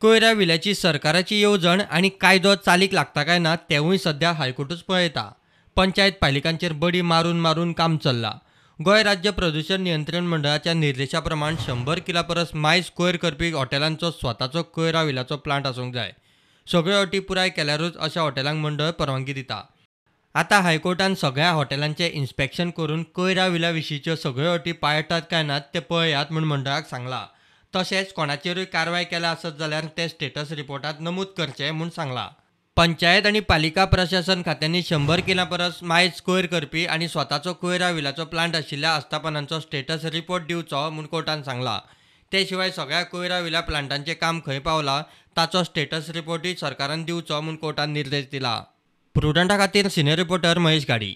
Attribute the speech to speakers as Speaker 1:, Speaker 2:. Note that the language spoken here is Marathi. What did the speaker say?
Speaker 1: कोयरा विल्याची सरकाराची येवजण आणि कायदो चालीक लागता काय ना तेवूय सध्या हायकोर्टूच पळयता पंचायत पालिकांचेर बडी मारून मारून काम चल्लां गोय राज्य प्रदूषण नियंत्रण मंडळाच्या निर्देशा प्रमाण शंभर किला परस मायज कोयर करपी हॉटेलांचो स्वताचो कोयरा विलाचो प्लांट असूक जाय सगळ्यो अटी पुराय केल्यारूच अशा हॉटेलांक मंडळ परवानगी दिता आता हायकोर्टान सगळ्या हॉटेलांचे इन्स्पेक्शन करून कोयरा विल्या विशींच्यो सगळ्यो अटी पाळटात काय ना ते पळयात म्हूण मंडळाक सांगलां तशेंच कोणाचेरूय कारवाय केल्या आसत जाल्यार ते स्टेटस रिपोर्टात नमूद करचे म्हूण सांगला पंचायत आनी पालिका प्रशासन खात्यांनी शंभर किलां परस मायज कोयर करपी आनी स्वताचो कोयरा विलाचो प्लांट आशिल्ल्या आस्थापनांचो स्टेटस रिपोर्ट दिवचो म्हूण कोर्टान सांगला ते शिवाय सगळ्या कोयरा विला प्लांटांचे काम खंय पावला ताचो स्टेटस रिपोर्टूय सरकारान दिवचो म्हूण कोर्टान निर्देश दिला प्रुडंटा खातीर सिनियर रिपोर्टर महेश गाडी